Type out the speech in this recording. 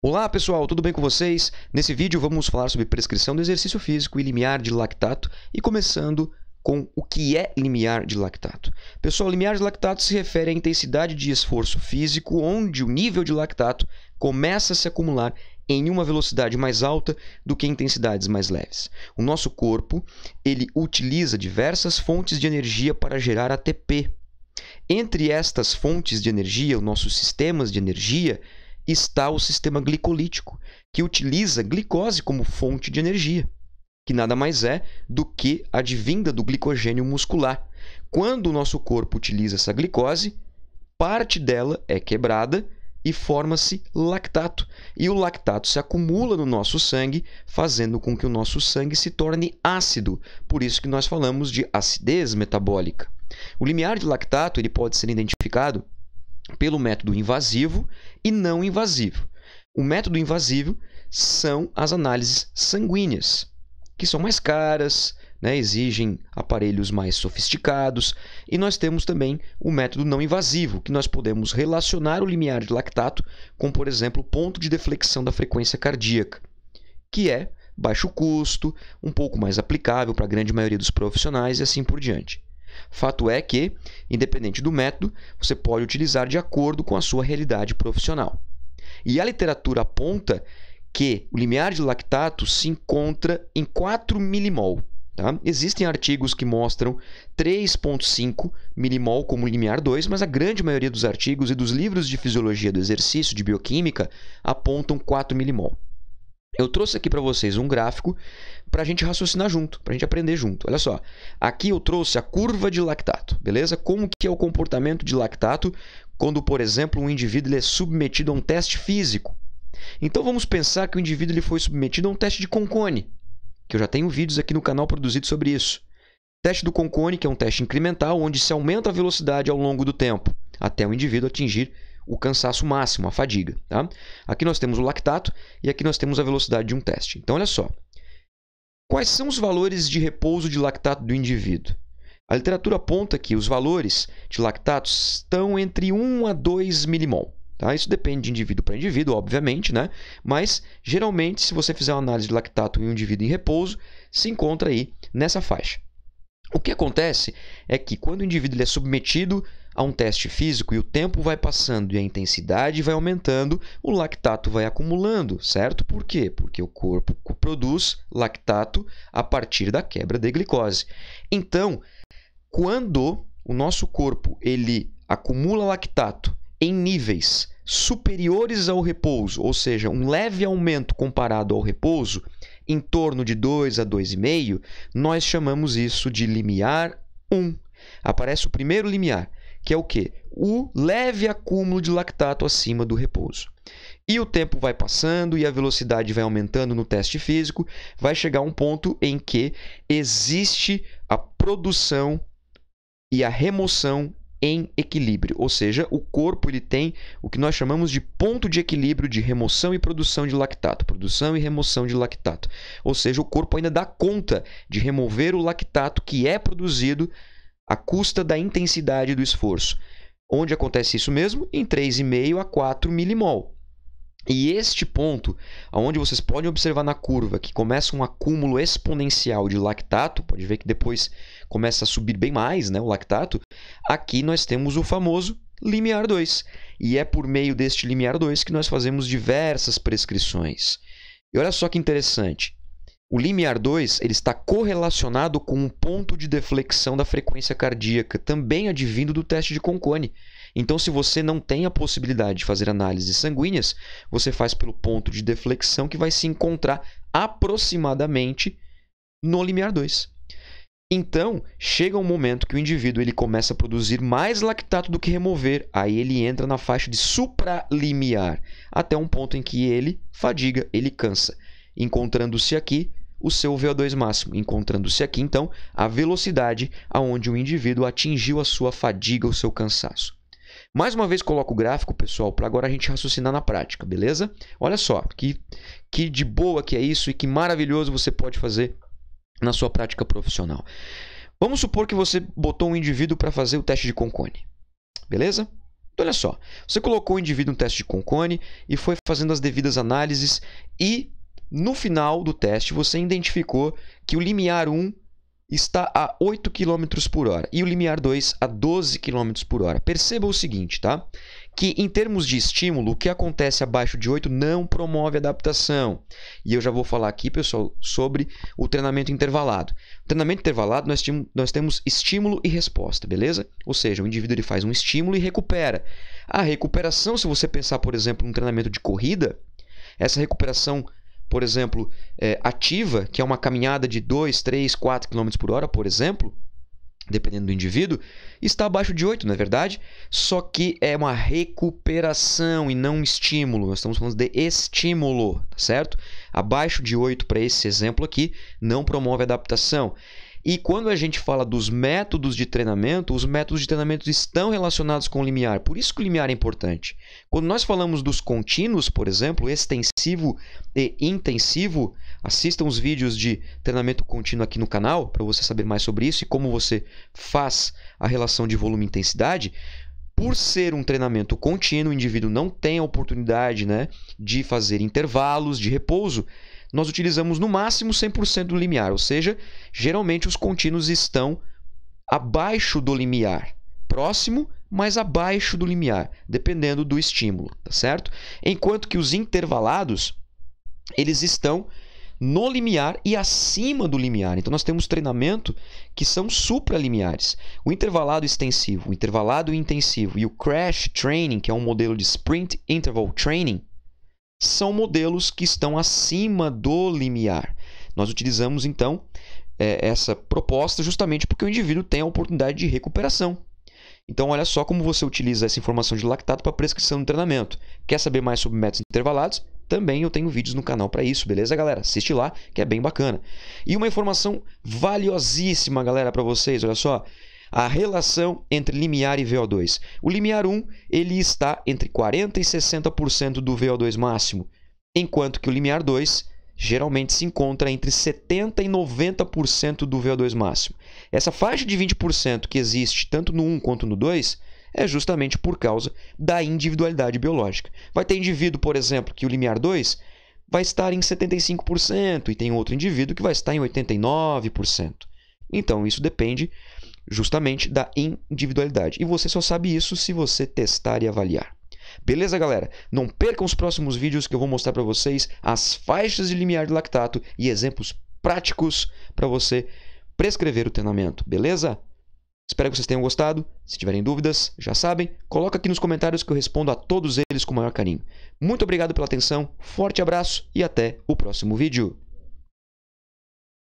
Olá pessoal, tudo bem com vocês? Nesse vídeo vamos falar sobre prescrição do exercício físico e limiar de lactato e começando com o que é limiar de lactato. Pessoal, limiar de lactato se refere à intensidade de esforço físico onde o nível de lactato começa a se acumular em uma velocidade mais alta do que intensidades mais leves. O nosso corpo, ele utiliza diversas fontes de energia para gerar ATP. Entre estas fontes de energia, os nossos sistemas de energia, está o sistema glicolítico, que utiliza glicose como fonte de energia, que nada mais é do que a advinda do glicogênio muscular. Quando o nosso corpo utiliza essa glicose, parte dela é quebrada e forma-se lactato. E o lactato se acumula no nosso sangue, fazendo com que o nosso sangue se torne ácido. Por isso que nós falamos de acidez metabólica. O limiar de lactato ele pode ser identificado pelo método invasivo e não invasivo. O método invasivo são as análises sanguíneas, que são mais caras, né, exigem aparelhos mais sofisticados, e nós temos também o método não invasivo, que nós podemos relacionar o limiar de lactato com, por exemplo, o ponto de deflexão da frequência cardíaca, que é baixo custo, um pouco mais aplicável para a grande maioria dos profissionais e assim por diante. Fato é que, independente do método, você pode utilizar de acordo com a sua realidade profissional. E a literatura aponta que o limiar de lactato se encontra em 4 milimol. Tá? Existem artigos que mostram 3,5 milimol como limiar 2, mas a grande maioria dos artigos e dos livros de fisiologia do exercício, de bioquímica, apontam 4 milimol. Eu trouxe aqui para vocês um gráfico para a gente raciocinar junto, para a gente aprender junto. Olha só, aqui eu trouxe a curva de lactato, beleza? Como que é o comportamento de lactato quando, por exemplo, um indivíduo é submetido a um teste físico? Então vamos pensar que o indivíduo ele foi submetido a um teste de Concone, que eu já tenho vídeos aqui no canal produzidos sobre isso. teste do Concone, que é um teste incremental, onde se aumenta a velocidade ao longo do tempo, até o indivíduo atingir o cansaço máximo, a fadiga. Tá? Aqui nós temos o lactato e aqui nós temos a velocidade de um teste. Então, olha só. Quais são os valores de repouso de lactato do indivíduo? A literatura aponta que os valores de lactato estão entre 1 a 2 milimol. Tá? Isso depende de indivíduo para indivíduo, obviamente, né? mas geralmente, se você fizer uma análise de lactato em um indivíduo em repouso, se encontra aí nessa faixa. O que acontece é que quando o indivíduo é submetido a um teste físico e o tempo vai passando e a intensidade vai aumentando, o lactato vai acumulando, certo? Por quê? Porque o corpo produz lactato a partir da quebra de glicose. Então, quando o nosso corpo ele acumula lactato em níveis superiores ao repouso, ou seja, um leve aumento comparado ao repouso, em torno de 2 a 2,5, nós chamamos isso de limiar 1. Aparece o primeiro limiar que é o que? O leve acúmulo de lactato acima do repouso. E o tempo vai passando e a velocidade vai aumentando no teste físico, vai chegar um ponto em que existe a produção e a remoção em equilíbrio, ou seja, o corpo ele tem o que nós chamamos de ponto de equilíbrio de remoção e produção de lactato, produção e remoção de lactato. Ou seja, o corpo ainda dá conta de remover o lactato que é produzido à custa da intensidade do esforço. Onde acontece isso mesmo? Em 3,5 a 4 milimol. E este ponto, onde vocês podem observar na curva que começa um acúmulo exponencial de lactato, pode ver que depois começa a subir bem mais né, o lactato, aqui nós temos o famoso limiar 2. E é por meio deste limiar 2 que nós fazemos diversas prescrições. E olha só que interessante, o limiar 2 ele está correlacionado com um ponto de deflexão da frequência cardíaca, também advindo do teste de Concone. Então, se você não tem a possibilidade de fazer análises sanguíneas, você faz pelo ponto de deflexão que vai se encontrar aproximadamente no limiar 2. Então, chega um momento que o indivíduo ele começa a produzir mais lactato do que remover, aí ele entra na faixa de supralimiar, até um ponto em que ele fadiga, ele cansa. Encontrando-se aqui o seu VO2 máximo, encontrando-se aqui então a velocidade aonde o indivíduo atingiu a sua fadiga, o seu cansaço. Mais uma vez coloco o gráfico, pessoal, para agora a gente raciocinar na prática, beleza? Olha só, que, que de boa que é isso e que maravilhoso você pode fazer na sua prática profissional. Vamos supor que você botou um indivíduo para fazer o teste de Concone, beleza? Então, olha só, você colocou o indivíduo no teste de Concone e foi fazendo as devidas análises e no final do teste, você identificou que o limiar 1 está a 8 km por hora e o limiar 2 a 12 km por hora. Perceba o seguinte, tá? Que em termos de estímulo, o que acontece abaixo de 8 não promove adaptação. E eu já vou falar aqui, pessoal, sobre o treinamento intervalado. O treinamento intervalado, nós, nós temos estímulo e resposta, beleza? Ou seja, o indivíduo ele faz um estímulo e recupera. A recuperação, se você pensar, por exemplo, num treinamento de corrida, essa recuperação por exemplo, é, ativa, que é uma caminhada de 2, 3, 4 km por hora, por exemplo, dependendo do indivíduo, está abaixo de 8, não é verdade? Só que é uma recuperação e não um estímulo. Nós estamos falando de estímulo, tá certo? Abaixo de 8 para esse exemplo aqui não promove adaptação. E quando a gente fala dos métodos de treinamento, os métodos de treinamento estão relacionados com o limiar. Por isso que o limiar é importante. Quando nós falamos dos contínuos, por exemplo, extensivo e intensivo, assistam os vídeos de treinamento contínuo aqui no canal para você saber mais sobre isso e como você faz a relação de volume e intensidade. Por ser um treinamento contínuo, o indivíduo não tem a oportunidade né, de fazer intervalos de repouso nós utilizamos no máximo 100% do limiar, ou seja, geralmente os contínuos estão abaixo do limiar, próximo, mas abaixo do limiar, dependendo do estímulo, tá certo? Enquanto que os intervalados, eles estão no limiar e acima do limiar. Então, nós temos treinamento que são supraliminares. O intervalado extensivo, o intervalado intensivo e o crash training, que é um modelo de sprint interval training, são modelos que estão acima do limiar. Nós utilizamos então é, essa proposta justamente porque o indivíduo tem a oportunidade de recuperação. Então, olha só como você utiliza essa informação de lactato para prescrição do treinamento. Quer saber mais sobre métodos intervalados? Também eu tenho vídeos no canal para isso, beleza, galera? Assiste lá, que é bem bacana. E uma informação valiosíssima, galera, para vocês, olha só a relação entre limiar e VO2. O limiar 1 ele está entre 40% e 60% do VO2 máximo, enquanto que o limiar 2 geralmente se encontra entre 70% e 90% do VO2 máximo. Essa faixa de 20% que existe tanto no 1 quanto no 2 é justamente por causa da individualidade biológica. Vai ter indivíduo, por exemplo, que o limiar 2 vai estar em 75% e tem outro indivíduo que vai estar em 89%. Então, isso depende justamente da individualidade. E você só sabe isso se você testar e avaliar. Beleza, galera? Não percam os próximos vídeos que eu vou mostrar para vocês as faixas de limiar de lactato e exemplos práticos para você prescrever o treinamento, beleza? Espero que vocês tenham gostado. Se tiverem dúvidas, já sabem, coloca aqui nos comentários que eu respondo a todos eles com o maior carinho. Muito obrigado pela atenção, forte abraço e até o próximo vídeo.